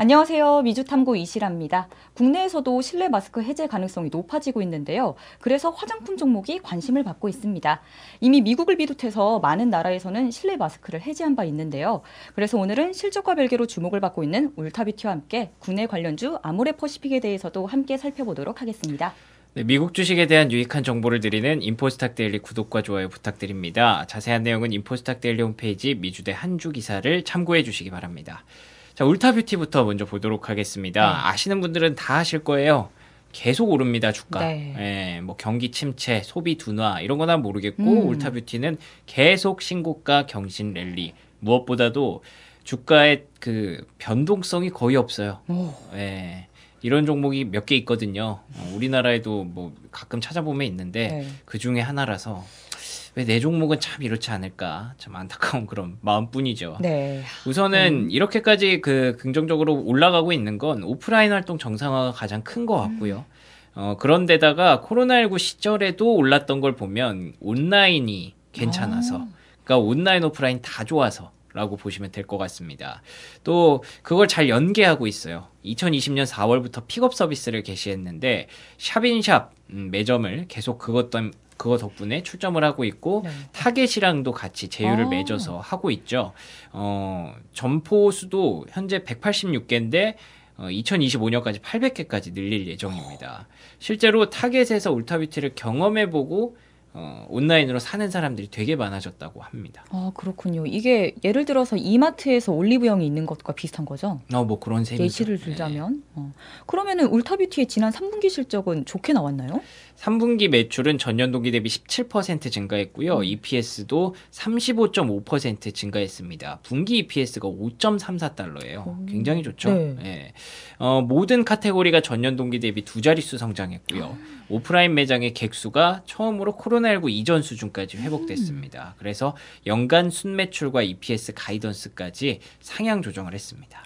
안녕하세요. 미주탐구 이시라입니다. 국내에서도 실내 마스크 해제 가능성이 높아지고 있는데요. 그래서 화장품 종목이 관심을 받고 있습니다. 이미 미국을 비롯해서 많은 나라에서는 실내 마스크를 해제한 바 있는데요. 그래서 오늘은 실적과 별개로 주목을 받고 있는 울타비티와 함께 국내 관련주 아모레퍼시픽에 대해서도 함께 살펴보도록 하겠습니다. 네, 미국 주식에 대한 유익한 정보를 드리는 인포스탁 데일리 구독과 좋아요 부탁드립니다. 자세한 내용은 인포스탁 데일리 홈페이지 미주대 한주 기사를 참고해 주시기 바랍니다. 자, 울타뷰티부터 먼저 보도록 하겠습니다. 네. 아시는 분들은 다 아실 거예요. 계속 오릅니다 주가. 네. 예, 뭐 경기 침체, 소비 둔화 이런 거나 모르겠고 음. 울타뷰티는 계속 신고가 경신 랠리. 무엇보다도 주가의 그 변동성이 거의 없어요. 오. 예. 이런 종목이 몇 개 있거든요. 어, 우리나라에도 뭐 가끔 찾아보면 있는데 네. 그 중에 하나라서 내 종목은 참 이렇지 않을까 참 안타까운 그런 마음뿐이죠. 네. 우선은 음. 이렇게까지 그 긍정적으로 올라가고 있는 건 오프라인 활동 정상화가 가장 큰것 음. 같고요. 음. 어, 그런데다가 코로나19 시절에도 올랐던 걸 보면 온라인이 괜찮아서, 오. 아. 그러니까 온라인 오프라인 다 좋아서. 라고 보시면 될 것 같습니다. 또 그걸 잘 연계하고 있어요. 2020년 4월부터 픽업 서비스를 개시했는데 샵인샵 음, 매점을 계속 그것 그거 덕분에 출점을 하고 있고 네. 타겟이랑도 같이 제휴를 아. 맺어서 하고 있죠. 어, 점포 수도 현재 186개인데 어, 2025년까지 800개까지 늘릴 예정입니다. 실제로 타겟에서 울타비트를 경험해보고 어, 온라인으로 사는 사람들이 되게 많아졌다고 합니다. 아 그렇군요. 이게 예를 들어서 이마트에서 올리브영이 있는 것과 비슷한 거죠? 어뭐 그런 셈이죠. 예시를 네. 들자면 네. 어. 그러면은 울타뷰티의 지난 3분기 실적은 좋게 나왔나요? 3분기 매출은 전년 동기 대비 17% 증가했고요. 음. EPS도 35.5% 증가했습니다. 분기 EPS가 5.34달러예요. 음. 굉장히 좋죠. 네. 네. 어, 모든 카테고리가 전년 동기 대비 두 자릿수 성장했고요. 음. 오프라인 매장의 객수가 처음으로 코로나 코로나19 이전 수준까지 회복됐습니다. 그래서 연간 순매출과 EPS 가이던스까지 상향 조정을 했습니다.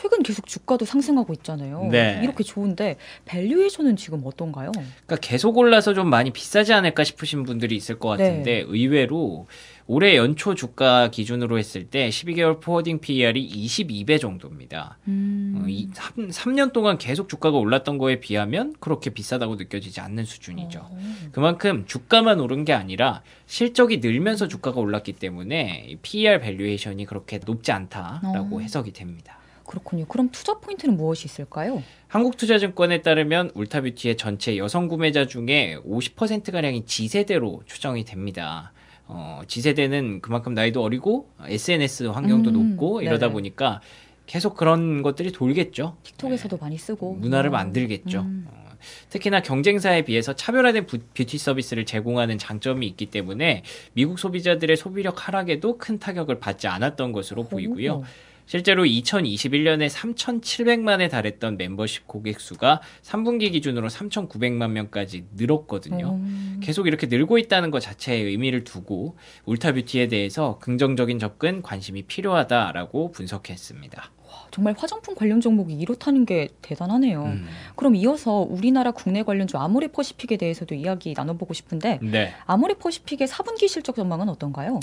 최근 계속 주가도 상승하고 있잖아요. 네. 이렇게 좋은데 밸류에이션은 지금 어떤가요? 그러니까 계속 올라서 좀 많이 비싸지 않을까 싶으신 분들이 있을 것 네. 같은데 네. 의외로 올해 연초 주가 기준으로 했을 때 12개월 포워딩 PER이 22배 정도입니다. 음. 어, 이, 3, 년 동안 계속 주가가 올랐던 거에 비하면 그렇게 비싸다고 느껴지지 않는 수준이죠. 어. 그만큼 주가만 오른 게 아니라 실적이 늘면서 주가가 올랐기 때문에 PER 밸류에이션이 그렇게 높지 않다라고 어. 해석이 됩니다. 그렇군요. 그럼 투자 포인트는 무엇이 있을까요? 한국투자증권에 따르면 울타뷰티의 전체 여성 구매자 중에 50%가량이 지세대로 추정이 됩니다. 어, 지세대는 그만큼 나이도 어리고 SNS 환경도 음, 높고 네. 이러다 네 보니까 계속 그런 것들이 돌겠죠. 틱톡에서도 네. 많이 쓰고 문화를 음. 만들겠죠. 음. 어, 특히나 경쟁사에 비해서 차별화된 부, 뷰티 서비스를 제공하는 장점이 있기 때문에 미국 소비자들의 소비력 하락에도 큰 타격을 받지 않았던 것으로 보이고요. 오. 실제로 2021년에 3,700만에 달했던 멤버십 고객 수가 3분기 기준으로 3,900만 명까지 늘었거든요. 음. 계속 이렇게 늘고 있다는 것 자체에 의미를 두고 울타뷰티에 대해서 긍정적인 접근, 관심이 필요하다라고 분석했습니다. 정말 화장품 관련 종목이 이렇다는 게 대단하네요. 음. 그럼 이어서 우리나라 국내 관련주 아모레퍼시픽에 대해서도 이야기 나눠보고 싶은데 네. 아모레퍼시픽의 4분기 실적 전망은 어떤가요?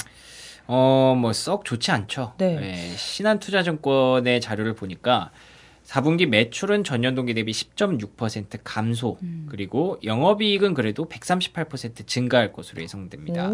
어, 뭐 썩 좋지 않죠. 네. 예, 신한투자증권의 자료를 보니까 4분기 매출은 전년 동기 대비 10.6% 감소, 음. 그리고 영업이익은 그래도 138% 증가할 것으로 예상됩니다.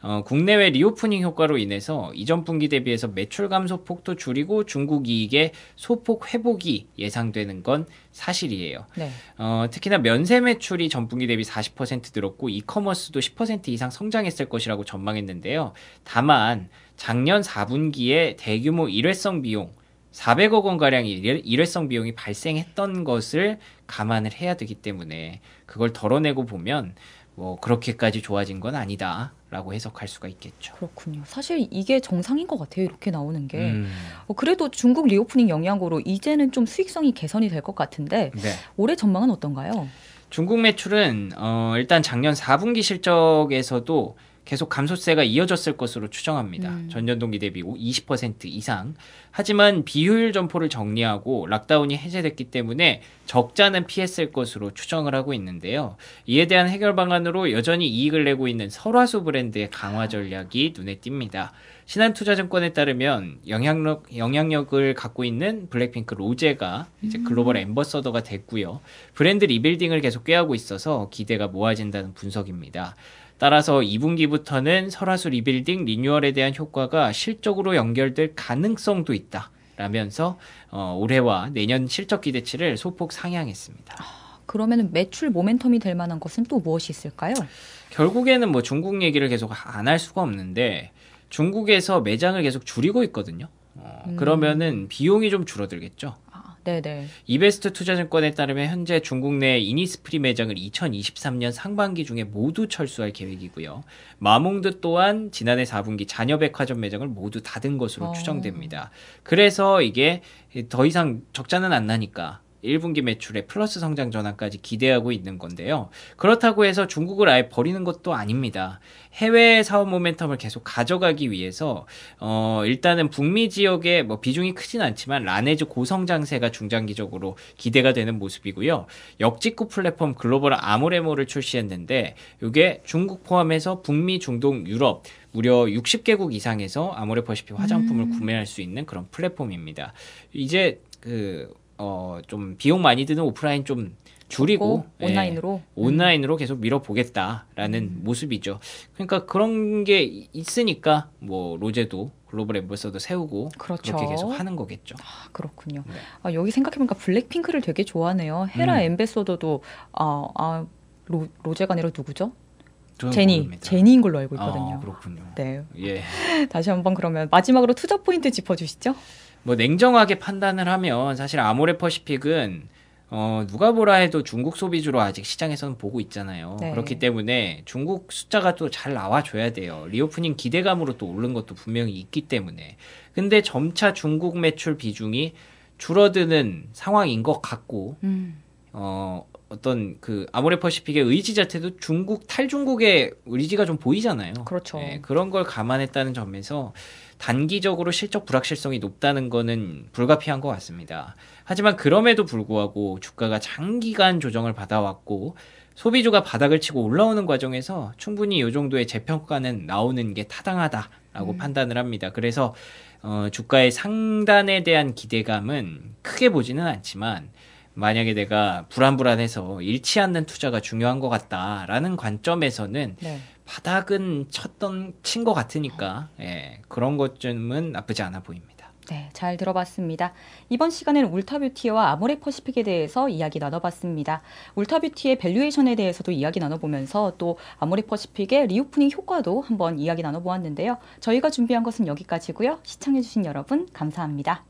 어, 국내외 리오프닝 효과로 인해서 이전 분기 대비해서 매출 감소 폭도 줄이고 중국 이익의 소폭 회복이 예상되는 건 사실이에요. 네. 어, 특히나 면세 매출이 전 분기 대비 40% 늘었고 이커머스도 10% 이상 성장했을 것이라고 전망했는데요. 다만 작년 4분기에 대규모 일회성 비용 400억 원가량 일회성 비용이 발생했던 것을 감안을 해야 되기 때문에 그걸 덜어내고 보면 뭐 그렇게까지 좋아진 건 아니다. 라고 해석할 수가 있겠죠. 그렇군요. 사실 이게 정상인 것 같아요. 이렇게 나오는 게. 음. 어, 그래도 중국 리오프닝 영향으로 이제는 좀 수익성이 개선이 될 것 같은데 네. 올해 전망은 어떤가요? 중국 매출은 어, 일단 작년 4분기 실적에서도 계속 감소세가 이어졌을 것으로 추정합니다. 음. 전년 동기 대비 20% 이상. 하지만 비효율 점포를 정리하고 락다운이 해제됐기 때문에 적자는 피했을 것으로 추정을 하고 있는데요. 이에 대한 해결 방안으로 여전히 이익을 내고 있는 설화수 브랜드의 강화 전략이 눈에 띕니다. 신한투자증권에 따르면 영향력 영향력을 갖고 있는 블랙핑크 로제가 이제 음. 글로벌 엠버서더가 됐고요. 브랜드 리빌딩을 계속 꾀하고 있어서 기대가 모아진다는 분석입니다. 따라서 2분기부터는 설화수 리빌딩 리뉴얼에 대한 효과가 실적으로 연결될 가능성도 있다. 라면서 어, 올해와 내년 실적 기대치를 소폭 상향했습니다. 아, 그러면 매출 모멘텀이 될 만한 것은 또 무엇이 있을까요? 결국에는 뭐 중국 얘기를 계속 안 할 수가 없는데 중국에서 매장을 계속 줄이고 있거든요. 어, 음. 그러면은 비용이 좀 줄어들겠죠. 네네. 이베스트 투자증권에 따르면 현재 중국 내 이니스프리 매장을 2023년 상반기 중에 모두 철수할 계획이고요. 마몽드 또한 지난해 4분기 자녀백화점 매장을 모두 닫은 것으로 어... 추정됩니다. 그래서 이게 더 이상 적자는 안 나니까 1분기 매출의 플러스 성장 전환까지 기대하고 있는 건데요. 그렇다고 해서 중국을 아예 버리는 것도 아닙니다. 해외 사업 모멘텀을 계속 가져가기 위해서 어, 일단은 북미 지역에 뭐 비중이 크진 않지만 라네즈 고성장세가 중장기적으로 기대가 되는 모습이고요. 역직구 플랫폼 글로벌 아모레모를 출시했는데 이게 중국 포함해서 북미, 중동, 유럽 무려 60개국 이상에서 아모레퍼시픽 화장품을 음. 구매할 수 있는 그런 플랫폼입니다. 이제 그 어좀 비용 많이 드는 오프라인 좀 줄이고 온라인으로 예, 온라인으로 계속 밀어보겠다라는 음. 모습이죠. 그러니까 그런 게 있으니까 뭐 로제도 글로벌 앰버서도 세우고 그렇죠. 그렇게 계속 하는 거겠죠. 아, 그렇군요. 네. 아, 여기 생각해보니까 블랙핑크를 되게 좋아하네요. 헤라 음. 앰베서더도 아, 아 로, 로제가 아니라 누구죠? 제니 모릅니다. 제니인 걸로 알고 있거든요. 아, 그렇군요. 네. 예. 다시 한 번 그러면 마지막으로 투자 포인트 짚어주시죠. 뭐 냉정하게 판단을 하면 사실 아모레퍼시픽은 어, 누가 보라 해도 중국 소비주로 아직 시장에서는 보고 있잖아요. 네. 그렇기 때문에 중국 숫자가 또 잘 나와줘야 돼요. 리오프닝 기대감으로 또 오른 것도 분명히 있기 때문에. 근데 점차 중국 매출 비중이 줄어드는 상황인 것 같고, 음. 어, 어떤 그 아모레퍼시픽의 의지 자체도 중국 탈중국의 의지가 좀 보이잖아요. 그렇죠. 네, 그런 걸 감안했다는 점에서 단기적으로 실적 불확실성이 높다는 것은 불가피한 것 같습니다. 하지만 그럼에도 불구하고 주가가 장기간 조정을 받아왔고 소비주가 바닥을 치고 올라오는 과정에서 충분히 이 정도의 재평가는 나오는 게 타당하다라고 음. 판단을 합니다. 그래서 어, 주가의 상단에 대한 기대감은 크게 보지는 않지만 만약에 내가 불안불안해서 잃지 않는 투자가 중요한 것 같다라는 관점에서는 네. 바닥은 쳤던 친 것 같으니까 예, 그런 것쯤은 나쁘지 않아 보입니다. 네, 잘 들어봤습니다. 이번 시간에 울타뷰티와 아모레퍼시픽에 대해서 이야기 나눠봤습니다. 울타뷰티의 밸류에이션에 대해서도 이야기 나눠보면서 또 아모레퍼시픽의 리오프닝 효과도 한번 이야기 나눠보았는데요. 저희가 준비한 것은 여기까지고요. 시청해주신 여러분 감사합니다.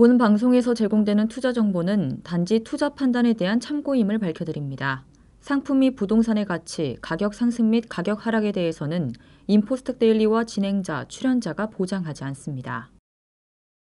본 방송에서 제공되는 투자 정보는 단지 투자 판단에 대한 참고임을 밝혀드립니다. 상품 및 부동산의 가치, 가격 상승 및 가격 하락에 대해서는 인포스텍 데일리와 진행자, 출연자가 보장하지 않습니다.